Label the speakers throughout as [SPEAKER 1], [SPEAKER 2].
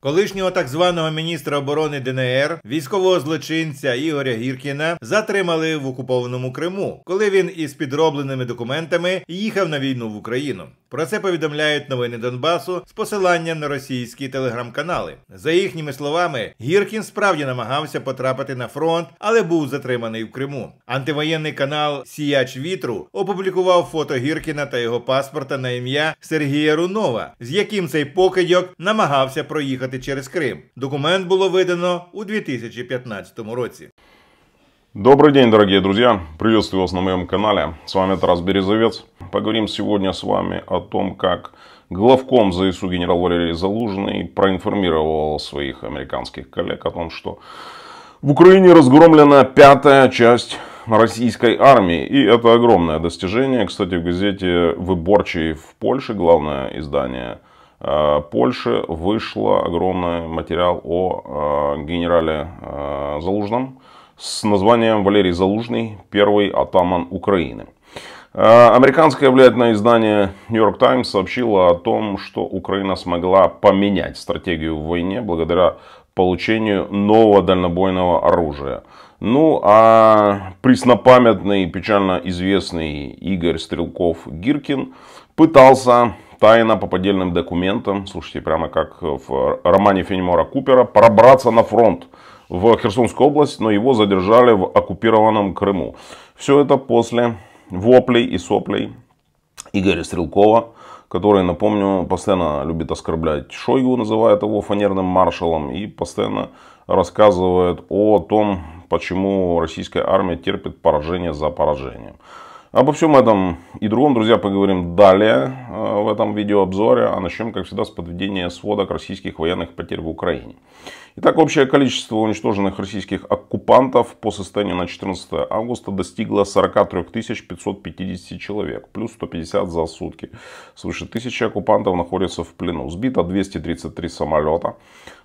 [SPEAKER 1] Колишнього так званого міністра оборони ДНР, військового злочинця Ігоря Гіркіна, затримали в окупованому Криму, коли він із підробленими документами їхав на війну в Україну. Про це повідомляють новини Донбасу з посилання на російські телеграм-канали. За їхніми словами, Гіркін справді намагався потрапити на фронт, але був затриманий в Криму. Антивоєнний канал Сіяч Вітру опублікував фото Гіркіна та його паспорта на ім'я Сергія Рунова, з яким цей покидьок намагався проїхати через Крим. Документ було видано у 2015 році. Добрый день, дорогие друзья! Приветствую вас на моем канале. С вами Тарас Березовец. Поговорим сегодня с вами о том, как главком ЗСУ генерал Валерий Залужный проинформировал своих американских коллег о том, что в Украине разгромлена пятая часть российской армии. И это огромное достижение. Кстати, в газете «Выборчий» в Польше, главное издание э, Польши, вышло огромный материал о э, генерале э, Залужном с названием «Валерий Залужный. Первый атаман Украины». Э, американское влиятельное издание New York Times сообщило о том, что Украина смогла поменять стратегию в войне благодаря получению нового дальнобойного оружия. Ну, а преснопамятный, печально известный Игорь Стрелков-Гиркин пытался тайно по поддельным документам, слушайте, прямо как в романе Фенемора Купера, пробраться на фронт в Херсонскую область, но его задержали в оккупированном Крыму. Все это после воплей и соплей Игоря Стрелкова, который, напомню, постоянно любит оскорблять Шойгу, называет его фанерным маршалом и постоянно рассказывает о том, почему российская армия терпит поражение за поражением. Обо всем этом и другом, друзья, поговорим далее э, в этом видеообзоре, а начнем, как всегда, с подведения сводок российских военных потерь в Украине. Итак, общее количество уничтоженных российских оккупантов по состоянию на 14 августа достигло 43 550 человек, плюс 150 за сутки. Свыше 1000 оккупантов находятся в плену. Сбито 233 самолета,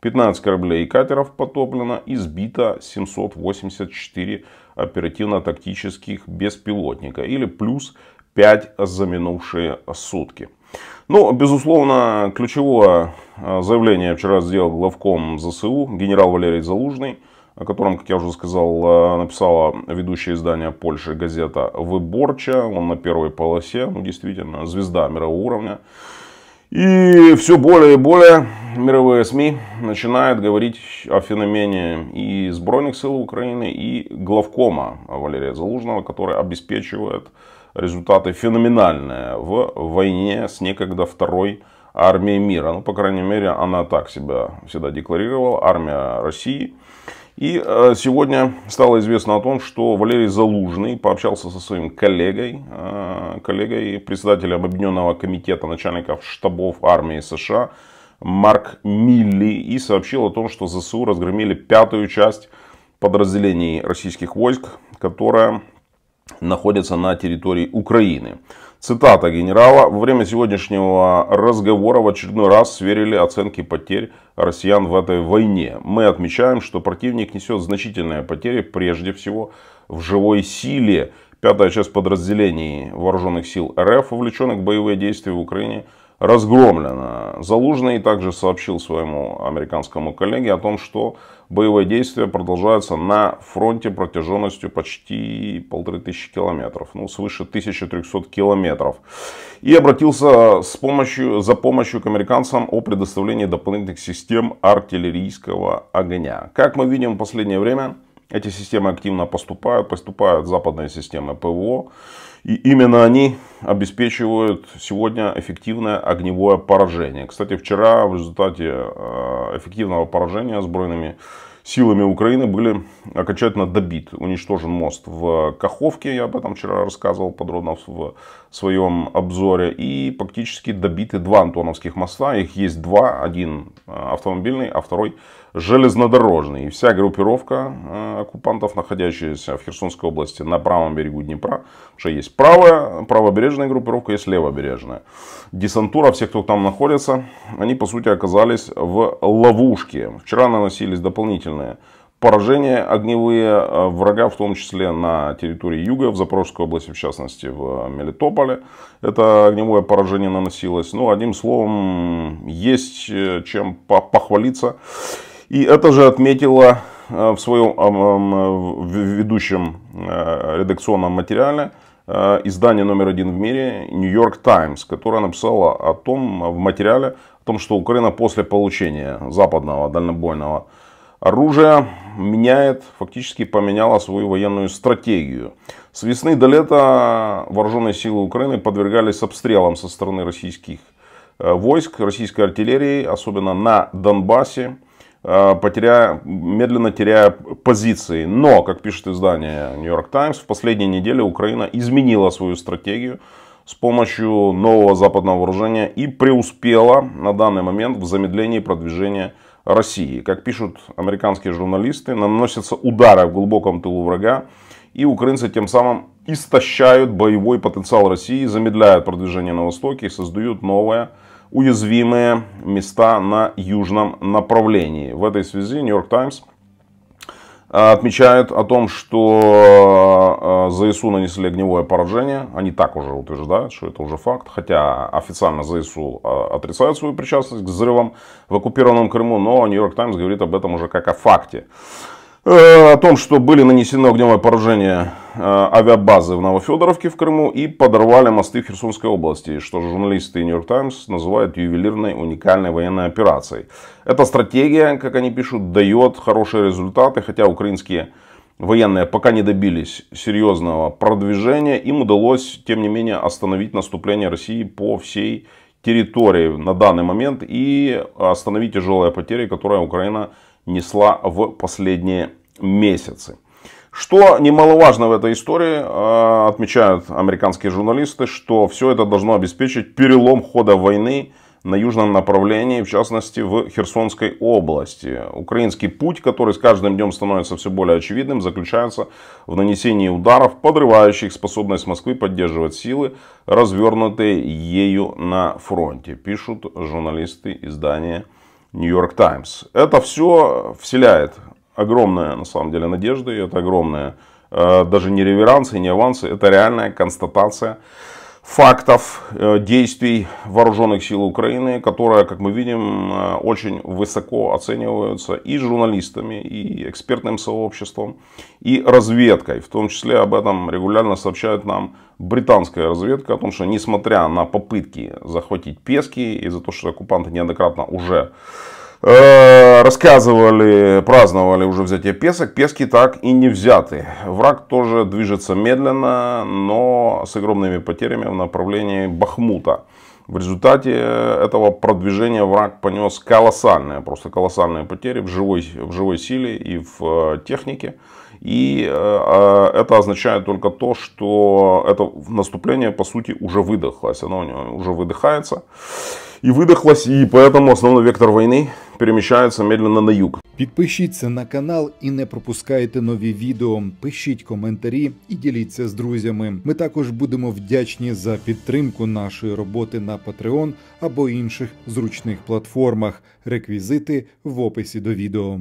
[SPEAKER 1] 15 кораблей и катеров потоплено и сбито 784 оперативно-тактических беспилотника или плюс 5 за минувшие сутки. Ну, безусловно, ключевое э, заявление вчера сделал главком ЗСУ генерал Валерий Залужный, о котором, как я уже сказал, э, написала ведущее издание Польши газета «Выборча». Он на первой полосе, ну, действительно, звезда мирового уровня. И все более и более мировые СМИ начинают говорить о феномене и сбройных сил Украины, и главкома Валерия Залужного, который обеспечивает результаты феноменальные в войне с некогда второй армией мира. Ну, по крайней мере, она так себя всегда декларировала, армия России. И э, сегодня стало известно о том, что Валерий Залужный пообщался со своим коллегой, э, коллегой председателем Объединенного комитета начальников штабов армии США Марк Милли и сообщил о том, что ЗСУ разгромили пятую часть подразделений российских войск, которая находится на территории Украины. Цитата генерала. Во время сегодняшнего разговора в очередной раз сверили оценки потерь россиян в этой войне. Мы отмечаем, что противник несет значительные потери, прежде всего в живой силе. Пятая часть подразделений вооруженных сил РФ, вовлеченных в боевые действия в Украине – разгромлена. Залужный также сообщил своему американскому коллеге о том, что боевые действия продолжаются на фронте протяженностью почти полторы тысячи километров, ну свыше 1300 километров. И обратился с помощью, за помощью к американцам о предоставлении дополнительных систем артиллерийского огня. Как мы видим в последнее время, эти системы активно поступают, поступают западные системы ПВО. И именно они обеспечивают сегодня эффективное огневое поражение. Кстати, вчера в результате э, эффективного поражения сбройными силами Украины были окончательно добит, уничтожен мост в Каховке, я об этом вчера рассказывал подробно в своем обзоре, и фактически добиты два антоновских моста, их есть два, один э, автомобильный, а второй железнодорожный. И вся группировка э, оккупантов, находящаяся в Херсонской области на правом берегу Днепра, уже есть правая, правобережная группировка, есть левобережная. Десантура, все, кто там находится, они по сути оказались в ловушке. Вчера наносились дополнительные поражения огневые э, врага, в том числе на территории юга, в Запорожской области, в частности, в Мелитополе. Это огневое поражение наносилось. Ну, одним словом, есть э, чем похвалиться и это же отметила э, в своем в ведущем э, редакционном материале э, издание номер один в мире New York Times, которое написала о том, в материале о том, что Украина после получения западного дальнобойного оружия меняет, фактически поменяла свою военную стратегию. С весны до лета вооруженные силы Украины подвергались обстрелам со стороны российских войск, российской артиллерии, особенно на Донбассе. Э, потеряя, медленно теряя позиции. Но, как пишет издание New York Times, в последние недели Украина изменила свою стратегию с помощью нового западного вооружения и преуспела на данный момент в замедлении продвижения России. Как пишут американские журналисты, наносятся удары в глубоком тылу врага, и украинцы тем самым истощают боевой потенциал России, замедляют продвижение на Востоке и создают новое уязвимые места на южном направлении. В этой связи Нью-Йорк Таймс э, отмечает о том, что э, ЗСУ нанесли огневое поражение. Они так уже утверждают, что это уже факт. Хотя официально ЗСУ э, отрицает свою причастность к взрывам в оккупированном Крыму, но Нью-Йорк Таймс говорит об этом уже как о факте. Э, о том, что были нанесены огневое поражение э, авиабазы в Новофедоровке в Крыму и подорвали мосты в Херсонской области, что журналисты Нью-Йорк Таймс называют ювелирной уникальной военной операцией. Эта стратегия, как они пишут, дает хорошие результаты, хотя украинские военные пока не добились серьезного продвижения, им удалось, тем не менее, остановить наступление России по всей территории на данный момент и остановить тяжелые потери, которые Украина несла в последние месяцы. Что немаловажно в этой истории, э, отмечают американские журналисты, что все это должно обеспечить перелом хода войны на южном направлении, в частности в Херсонской области. Украинский путь, который с каждым днем становится все более очевидным, заключается в нанесении ударов, подрывающих способность Москвы поддерживать силы, развернутые ею на фронте, пишут журналисты издания New York Times. Это все вселяет огромная, на самом деле, надежда, и это огромная, э, даже не реверанс и не аванс, это реальная констатация фактов э, действий вооруженных сил Украины, которая, как мы видим, э, очень высоко оцениваются и журналистами, и экспертным сообществом, и разведкой. В том числе об этом регулярно сообщает нам британская разведка, о том, что несмотря на попытки захватить Пески, и за то, что оккупанты неоднократно уже Э, рассказывали, праздновали уже взятие Песок. Пески так и не взяты. Враг тоже движется медленно, но с огромными потерями в направлении Бахмута. В результате э, этого продвижения враг понес колоссальные, просто колоссальные потери в живой, в живой силе и в э, технике. И э, это означает только то, что это наступление, по сути, уже выдохлось. Оно уже выдыхается. И выдохлось, и поэтому основной вектор войны переміщається медленно на юг. Підпишіться на канал і не пропускайте нові відео. Пишіть коментарі і діліться з друзями. Ми також будемо вдячні за підтримку нашої роботи на Patreon або інших зручних платформах. Реквізити в описі до відео.